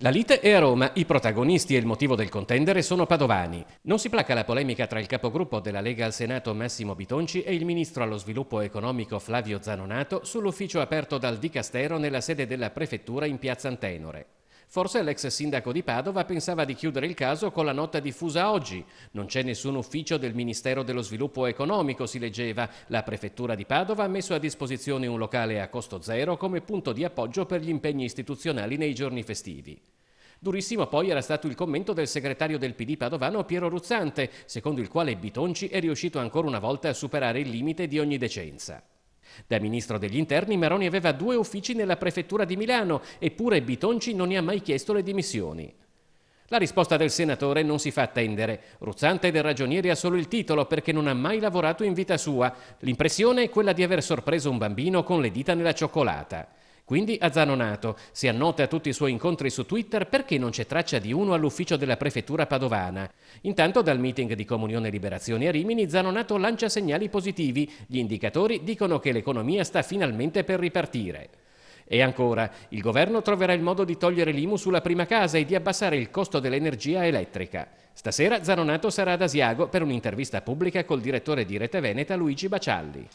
La lite è a Roma, i protagonisti e il motivo del contendere sono padovani. Non si placa la polemica tra il capogruppo della Lega al Senato Massimo Bitonci e il ministro allo sviluppo economico Flavio Zanonato sull'ufficio aperto dal Dicastero nella sede della prefettura in piazza Antenore. Forse l'ex sindaco di Padova pensava di chiudere il caso con la nota diffusa oggi. Non c'è nessun ufficio del Ministero dello Sviluppo Economico, si leggeva. La prefettura di Padova ha messo a disposizione un locale a costo zero come punto di appoggio per gli impegni istituzionali nei giorni festivi. Durissimo poi era stato il commento del segretario del PD padovano Piero Ruzzante, secondo il quale Bitonci è riuscito ancora una volta a superare il limite di ogni decenza. Da ministro degli interni Maroni aveva due uffici nella prefettura di Milano, eppure Bitonci non ne ha mai chiesto le dimissioni. La risposta del senatore non si fa attendere. Ruzzante del ragionieri ha solo il titolo perché non ha mai lavorato in vita sua. L'impressione è quella di aver sorpreso un bambino con le dita nella cioccolata. Quindi a Zanonato si annota a tutti i suoi incontri su Twitter perché non c'è traccia di uno all'ufficio della prefettura padovana. Intanto dal meeting di Comunione Liberazione a Rimini Zanonato lancia segnali positivi. Gli indicatori dicono che l'economia sta finalmente per ripartire. E ancora, il governo troverà il modo di togliere l'IMU sulla prima casa e di abbassare il costo dell'energia elettrica. Stasera Zanonato sarà ad Asiago per un'intervista pubblica col direttore di Rete Veneta Luigi Bacialli.